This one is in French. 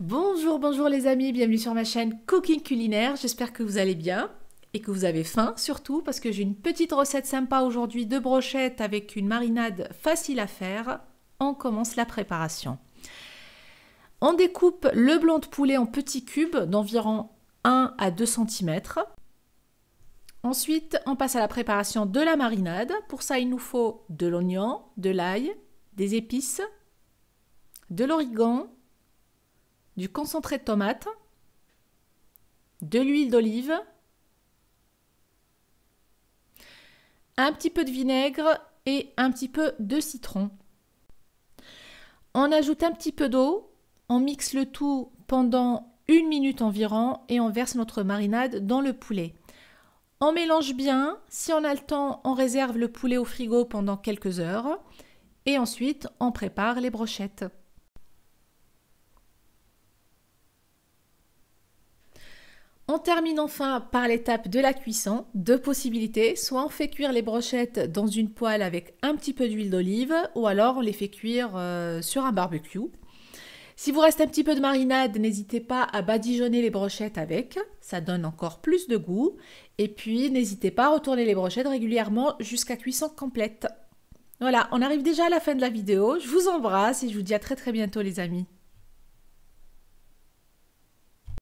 Bonjour, bonjour les amis, bienvenue sur ma chaîne Cooking Culinaire. J'espère que vous allez bien et que vous avez faim surtout parce que j'ai une petite recette sympa aujourd'hui de brochettes avec une marinade facile à faire. On commence la préparation. On découpe le blanc de poulet en petits cubes d'environ 1 à 2 cm. Ensuite, on passe à la préparation de la marinade. Pour ça, il nous faut de l'oignon, de l'ail, des épices, de l'origan, du concentré de tomate, de l'huile d'olive, un petit peu de vinaigre et un petit peu de citron. On ajoute un petit peu d'eau, on mixe le tout pendant une minute environ et on verse notre marinade dans le poulet. On mélange bien, si on a le temps, on réserve le poulet au frigo pendant quelques heures et ensuite on prépare les brochettes. On termine enfin par l'étape de la cuisson. Deux possibilités, soit on fait cuire les brochettes dans une poêle avec un petit peu d'huile d'olive, ou alors on les fait cuire euh, sur un barbecue. Si vous reste un petit peu de marinade, n'hésitez pas à badigeonner les brochettes avec, ça donne encore plus de goût. Et puis n'hésitez pas à retourner les brochettes régulièrement jusqu'à cuisson complète. Voilà, on arrive déjà à la fin de la vidéo. Je vous embrasse et je vous dis à très très bientôt les amis.